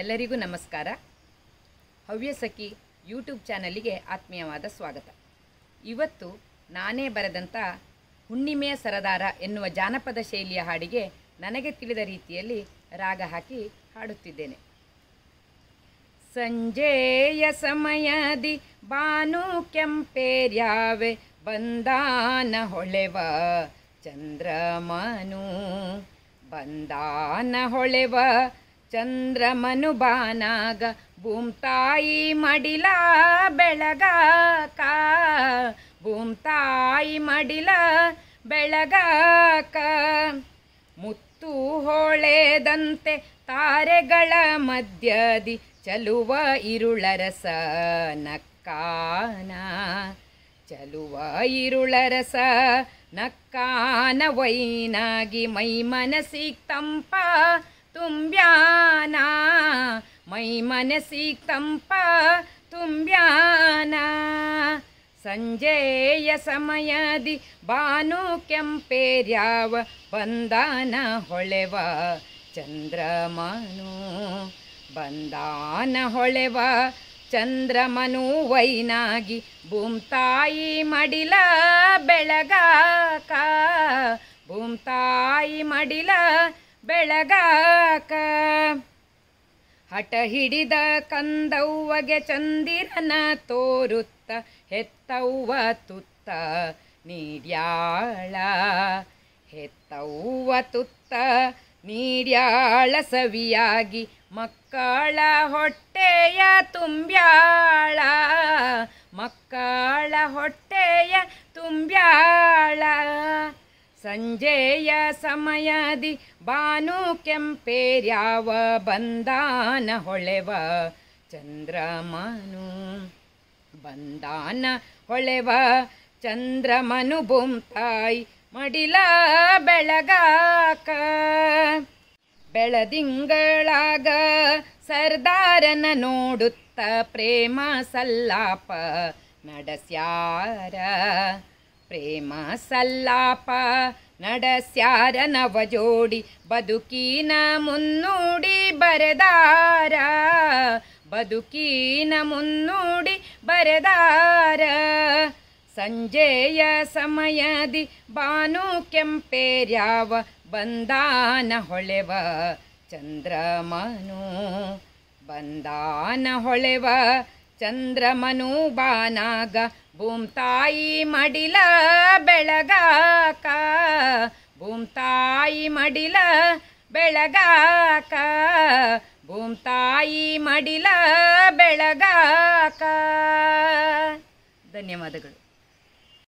ಎಲ್ಲರಿಗೂ ನಮಸ್ಕಾರ ಹವ್ಯಸಖಿ ಯೂಟ್ಯೂಬ್ ಚಾನಲಿಗೆ ಆತ್ಮೀಯವಾದ ಸ್ವಾಗತ ಇವತ್ತು ನಾನೇ ಬರೆದಂಥ ಹುಣ್ಣಿಮೆಯ ಸರದಾರ ಎನ್ನುವ ಜಾನಪದ ಶೈಲಿಯ ಹಾಡಿಗೆ ನನಗೆ ತಿಳಿದ ರೀತಿಯಲ್ಲಿ ರಾಗ ಹಾಕಿ ಹಾಡುತ್ತಿದ್ದೇನೆ ಸಂಜೆಯ ಸಮಯದಿ ಬಾನು ಕೆಂಪೇರ್ಯಾವೆ ಬಂದಾನ ಹೊಳೆವ ಚಂದ್ರಮನು ಬಂದಾನ ಹೊಳೆವ ಚಂದ್ರಮನು ಬಾನಾಗ ತಾಯಿ ಮಡಿಲ ಬೆಳಗ ತಾಯಿ ಮಡಿಲ ಬೆಳಗಾಕ ಮುತ್ತು ಹೊಳೆದಂತೆ ತಾರೆಗಳ ಮಧ್ಯದಿ ಚಲುವ ಇರುಳರಸ ನಕ್ಕಾನ ಚಲುವ ಇರುಳರಸ ನಕ್ಕಾನ ವೈನಾಗಿ ಮೈ ಮನಸ್ಸಿಗೆ ತಂಪ ಮೈ ಮನಸ್ಸಿ ತಂಪ ತುಂಬ್ಯಾನ ಸಂಜೆಯ ಸಮಯದಿ ಬಾನು ಕೆಂಪೇರ್ಯಾವ ಬಂದಾನ ಹೊಳೆವ ಚಂದ್ರಮನು ಬಂದಾನ ಹೊಳೆವ ಚಂದ್ರಮನು ವೈನಾಗಿ ಬುಮ್ತಾಯಿ ಮಡಿಲ ಬೆಳಗಾಕ ಬೂಮ್ತಾಯಿ ಮಡಿಲ ಬೆಳಗಾಕ ಹಠ ಹಿಡಿದ ಕಂದವ್ವಗೆ ಚಂದಿರನ ತೋರುತ್ತ ಹೆತ್ತವ್ವ ತುತ್ತ ನೀಡ್ಯಾಳ ಹೆತ್ತವ್ವ ತುತ್ತ ನೀಡ್ಯಾಳ ಸವಿಯಾಗಿ ಮಕ್ಕಳ ಹೊಟ್ಟೆಯ ತುಂಬ್ಯಾಳ ಮಕ್ಕಳ ಹೊಟ್ಟೆಯ ತುಂಬ್ಯಾಳ ಸಂಜೆಯ ಸಮಯದಿ ಬಾನು ಕೆಂಪೇರ್ಯಾವ ಬಂದಾನ ಹೊಳೆವ ಚಂದ್ರಮನು ಬಂದಾನ ಹೊಳೆವ ಚಂದ್ರಮನು ಬೊಂತಾಯಿ ಮಡಿಲ ಬೆಳಗಾಕ ಬೆಳದಿಂಗಳಾಗ ಸರ್ದಾರನ ನೋಡುತ್ತ ಪ್ರೇಮ ಸಲ್ಲಾಪ ನಡಸ್ಯಾರ ಪ್ರೇಮ ಸಲ್ಲಾಪ ನಡಸ್ಯಾರ ನವ ಜೋಡಿ ಬದುಕಿನ ಮುನ್ನುಡಿ ಬರೆದಾರ ಬದುಕಿನ ಮುನ್ನುಡಿ ಬರೆದಾರ ಸಂಜೆಯ ಸಮಯದಿ ಬಾನು ಕೆಂಪೇರ್ಯಾವ ಬಂದಾನ ಹೊಳೆವ ಚಂದ್ರಮನು ಬಂದಾನ ಹೊಳೆವ ಚಂದ್ರಮನು ಬಾನಾಗ ಭೂಮ್ತಾಯಿ ಮಡಿಲ ಬೆಳಗಾಕ ಭೂಮ್ತಾಯಿ ಮಡಿಲ ಬೆಳಗಾಕ ಭೂಮ್ತಾಯಿ ಮಡಿಲ ಬೆಳಗಾಕ ಧನ್ಯವಾದಗಳು